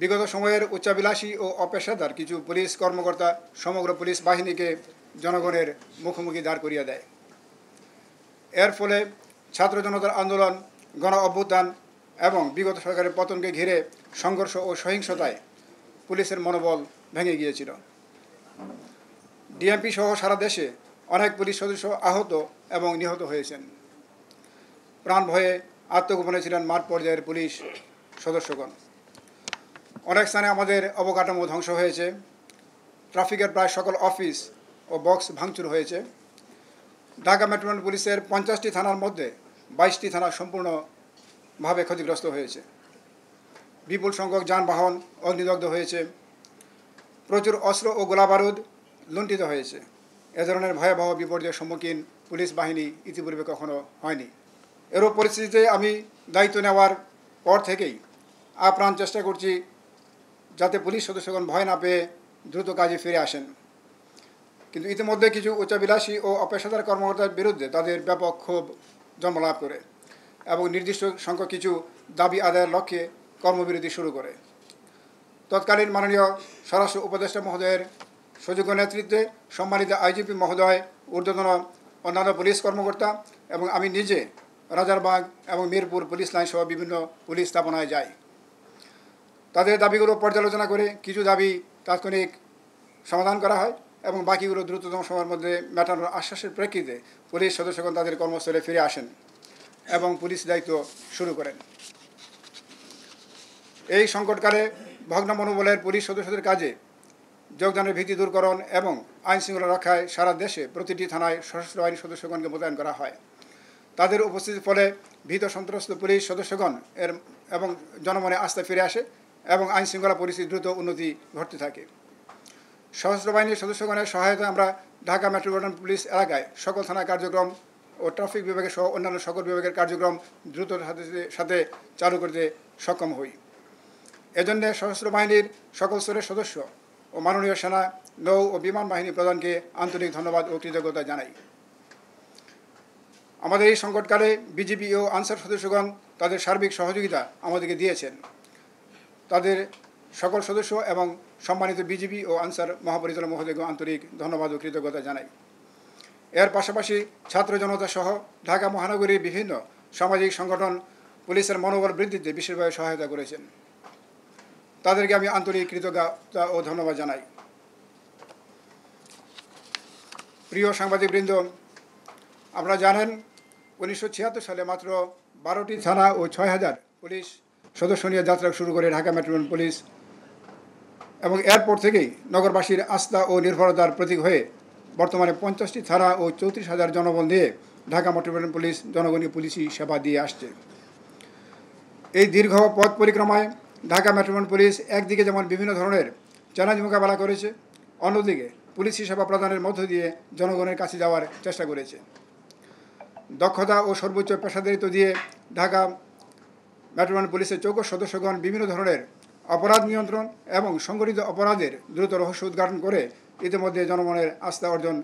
বিগত সময়ের উচ্চাভিলাষী ও অপেশাদার কিছু পুলিশ কর্মকর্তা সমগ্র পুলিশ বাহিনীকে জনগণের মুখোমুখি দাঁড় করিয়ে দেয় এর ফলে ছাত্র জনতার আন্দোলন গণ অভ্যুত্থান এবং বিগত সরকারের পতনকে ঘিরে সংঘর্ষ ও সহিংসতায় পুলিশের মনোবল ভেঙে গিয়েছিল ডিএমপি সহ সারা দেশে অনেক পুলিশ সদস্য আহত এবং নিহত হয়েছেন প্রাণ ভয়ে আত্মগোপনে ছিলেন মাঠ পর্যায়ের পুলিশ সদস্যগণ অনেক স্থানে আমাদের অবকাঠামো ধ্বংস হয়েছে ট্রাফিকের প্রায় সকল অফিস ও বক্স ভাঙচুর হয়েছে ঢাকা মেট্রোপলিটন পুলিশের পঞ্চাশটি থানার মধ্যে বাইশটি থানা সম্পূর্ণভাবে ক্ষতিগ্রস্ত হয়েছে বিপুল সংখ্যক যানবাহন অগ্নিদগ্ধ হয়েছে প্রচুর অস্ত্র ও গোলাবারুদ লুণ্ঠিত হয়েছে এ ধরনের ভয়াবহ বিপর্যয়ের সম্মুখীন পুলিশ বাহিনী ইতিপূর্বে কখনো হয়নি এরও পরিস্থিতিতে আমি দায়িত্ব নেওয়ার পর থেকেই আপ্রাণ চেষ্টা করছি যাতে পুলিশ সদস্যগণ ভয় না পেয়ে দ্রুত কাজে ফিরে আসেন কিন্তু ইতিমধ্যে কিছু উচ্চাবিলাসী ও অপেশাদার কর্মকর্তার বিরুদ্ধে তাদের ব্যাপক ক্ষোভ জন্মলাভ করে এবং নির্দিষ্ট সংখ্যক কিছু দাবি আদায়ের লক্ষ্যে কর্মবিরতি শুরু করে তৎকালীন মাননীয় স্বরাষ্ট্র উপদেষ্টা মহোদয়ের সুযোগ্য নেতৃত্বে সম্মানিত আইজিপি মহোদয় ঊর্ধ্বতন অন্যান্য পুলিশ কর্মকর্তা এবং আমি নিজে রাজারবাগ এবং মিরপুর পুলিশ লাইন সহ বিভিন্ন পুলিশ স্থাপনায় যাই তাদের দাবিগুলো পর্যালোচনা করে কিছু দাবি তাৎক্ষণিক সমাধান করা হয় এবং বাকিগুলো দ্রুততম সময়ের মধ্যে মেটানোর আশ্বাসের প্রেক্ষিতে পুলিশ সদস্যগণ তাদের কর্মস্থলে ফিরে আসেন এবং পুলিশ দায়িত্ব শুরু করেন এই সংকটকালে ভগ্ন মনোবলের পুলিশ সদস্যদের কাজে যোগদানের ভীতি দূরকরণ এবং আইন শৃঙ্খলা রক্ষায় সারা দেশে প্রতিটি থানায় সশস্ত্র আইন সদস্যগণকে মোতায়েন করা হয় তাদের উপস্থিতির ফলে ভীত সন্ত্রস্ত পুলিশ সদস্যগণ এর এবং জনমনে আস্থা ফিরে আসে এবং আইন শৃঙ্খলা পরিস্থিতি দ্রুত উন্নতি ঘটতে থাকে সশস্ত্র বাহিনীর সদস্যগণের সহায়তায় আমরা ঢাকা মেট্রোপলিটন পুলিশ এলাকায় সকল থানা কার্যক্রম ও ট্রাফিক বিভাগের সহ অন্যান্য সকল বিভাগের কার্যক্রম দ্রুত সাথে চালু করতে সক্ষম হই এজন্য সশস্ত্র বাহিনীর সকল স্তরের সদস্য ও মাননীয় সেনা নৌ ও বিমান বাহিনী প্রধানকে আন্তরিক ধন্যবাদ ও কৃতজ্ঞতা জানাই আমাদের এই সংকটকালে বিজেপি ও আনসার সদস্যগণ তাদের সার্বিক সহযোগিতা আমাদেরকে দিয়েছেন তাদের সকল সদস্য এবং সম্মানিত বিজেপি ও আনসার মহাপরিচালক মহোদয়কে আন্তরিক ধন্যবাদ ও কৃতজ্ঞতা জানাই এর পাশাপাশি ছাত্র জনতা সহ ঢাকা মহানগরীর বিভিন্ন সামাজিক সংগঠন পুলিশের মনোবল বৃদ্ধিতে বিশেষভাবে সহায়তা করেছেন তাদেরকে আমি আন্তরিক কৃতজ্ঞতা ও ধন্যবাদ জানাই প্রিয় সাংবাদিকবৃন্দ আপনারা জানেন উনিশশো সালে মাত্র বারোটি থানা ও ছয় হাজার পুলিশ সদস্য নিয়ে যাত্রা শুরু করে ঢাকা মেট্রোপলিটন পুলিশ এবং এরপর থেকেই নগরবাসীর আস্থা ও নির্ভরতার প্রতীক হয়ে বর্তমানে পঞ্চাশটি থানা ও চৌত্রিশ হাজার জনবল দিয়ে ঢাকা মেট্রোপলিটন পুলিশ জনগণীয় পুলিশি সেবা দিয়ে আসছে এই দীর্ঘ পথ পরিক্রমায় ঢাকা মেট্রোপলিটন পুলিশ একদিকে যেমন বিভিন্ন ধরনের চ্যালেঞ্জ মোকাবেলা করেছে অন্যদিকে পুলিশি সেবা প্রদানের মধ্য দিয়ে জনগণের কাছে যাওয়ার চেষ্টা করেছে দক্ষতা ও সর্বোচ্চ পেশাদারিত্ব দিয়ে ঢাকা মেট্রোপলিটন পুলিশের চৌকস সদস্যগণ বিভিন্ন ধরনের অপরাধ নিয়ন্ত্রণ এবং সংগঠিত অপরাধের দ্রুত রহস্য উদ্ঘাটন করে ইতিমধ্যে জনগণের আস্থা অর্জন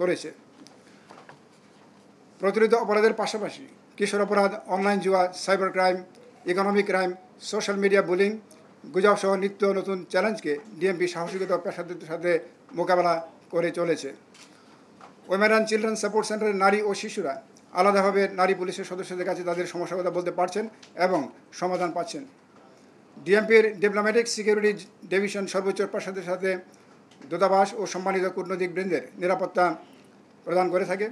করেছে প্রচলিত অপরাধের পাশাপাশি কিশোর অপরাধ অনলাইন জুয়া cyber crime economic crime social media bullying গুজব সহ নিত্য নতুন চ্যালেঞ্জকে ডিএমপি সাহসিকতা পেশাদের সাথে মোকাবেলা করে চলেছে ওমেন অ্যান্ড চিলড্রেন সাপোর্ট সেন্টারের নারী ও শিশুরা আলাদাভাবে নারী পুলিশের সদস্যদের কাছে তাদের সমস্যার কথা বলতে পারছেন এবং সমাধান পাচ্ছেন ডিএমপির ডিপ্লোম্যাটিক সিকিউরিটি ডিভিশন সর্বোচ্চ প্রাসাদের সাথে দূতাবাস ও সম্মানিত কূটনৈতিক বৃন্দের নিরাপত্তা প্রদান করে থাকে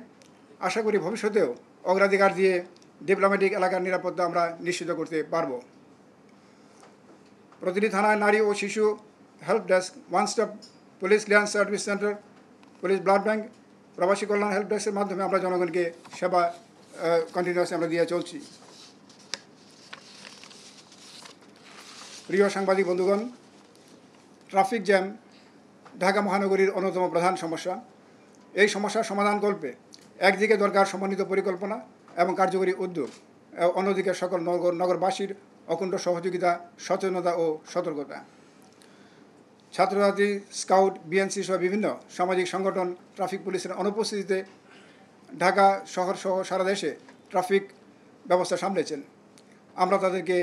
আশা করি ভবিষ্যতেও অগ্রাধিকার দিয়ে ডিপ্লোম্যাটিক এলাকার নিরাপত্তা আমরা নিশ্চিত করতে পারব প্রতিটি থানায় নারী ও শিশু help desk one stop police land service centre police blood bank প্রবাসী কল্যাণ হেল্প ডেস্কের মাধ্যমে আমরা জনগণকে সেবা কন্টিনিউসলি আমরা দিয়ে চলছি প্রিয় সাংবাদিক বন্ধুগণ ট্রাফিক জ্যাম ঢাকা মহানগরীর অন্যতম প্রধান সমস্যা এই সমস্যার সমাধান করবে একদিকে দরকার সমন্বিত পরিকল্পনা এবং কার্যকরী উদ্যোগ অন্যদিকে সকল নগর নগরবাসীর অখণ্ড সহযোগিতা সচেতনতা ও সতর্কতা ছাত্রছাত্রী স্কাউট বিএনসি সহ বিভিন্ন সামাজিক সংগঠন ট্রাফিক পুলিশের অনুপস্থিতিতে ঢাকা শহর সহ সারা দেশে ট্রাফিক ব্যবস্থা সামলেছেন আমরা তাদেরকে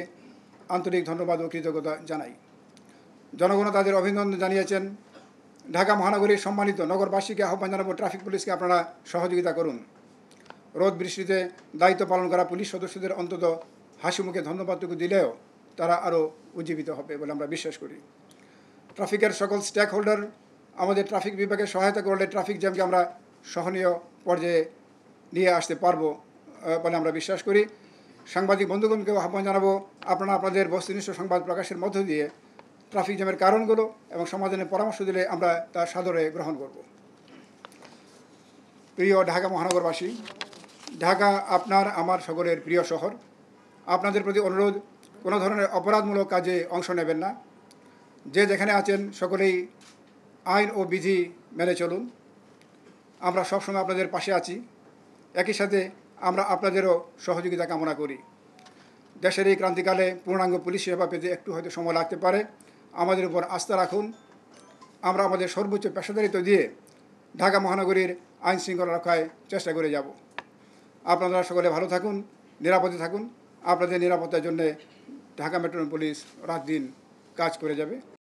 আন্তরিক ধন্যবাদ ও কৃতজ্ঞতা জানাই জনগণ তাদের অভিনন্দন জানিয়েছেন ঢাকা মহানগরীর সম্মানিত নগরবাসীকে আহ্বান জানাবো ট্রাফিক পুলিশকে আপনারা সহযোগিতা করুন রোদ বৃষ্টিতে দায়িত্ব পালন করা পুলিশ সদস্যদের অন্তত হাসি মুখে ধন্যবাদটুকু দিলেও তারা আরও উজ্জীবিত হবে বলে আমরা বিশ্বাস করি ট্রাফিকের সকল স্টেক হোল্ডার আমাদের ট্রাফিক বিভাগে সহায়তা করলে ট্রাফিক জ্যামকে আমরা সহনীয় পর্যায়ে নিয়ে আসতে পারবো বলে আমরা বিশ্বাস করি সাংবাদিক বন্ধুগণকেও আহ্বান জানাবো আপনারা আপনাদের বস্তুনিষ্ঠ সংবাদ প্রকাশের মধ্য দিয়ে ট্রাফিক জ্যামের কারণগুলো এবং সমাধানের পরামর্শ দিলে আমরা তা সাদরে গ্রহণ করব প্রিয় ঢাকা মহানগরবাসী ঢাকা আপনার আমার সকলের প্রিয় শহর আপনাদের প্রতি অনুরোধ কোনো ধরনের অপরাধমূলক কাজে অংশ নেবেন না যে যেখানে আছেন সকলেই আইন ও বিধি মেনে চলুন আমরা সবসময় আপনাদের পাশে আছি একই সাথে আমরা আপনাদেরও সহযোগিতা কামনা করি দেশের এই ক্রান্তিকালে পূর্ণাঙ্গ পুলিশ সেবা পেতে একটু হয়তো সময় লাগতে পারে আমাদের উপর আস্থা রাখুন আমরা আমাদের সর্বোচ্চ পেশাদারিত্ব দিয়ে ঢাকা মহানগরীর আইন শৃঙ্খলা রক্ষায় চেষ্টা করে যাব আপনারা সকলে ভালো থাকুন নিরাপদে থাকুন আপনাদের নিরাপত্তার জন্য ঢাকা মেট্রোপলিস রাত দিন কাজ করে যাবে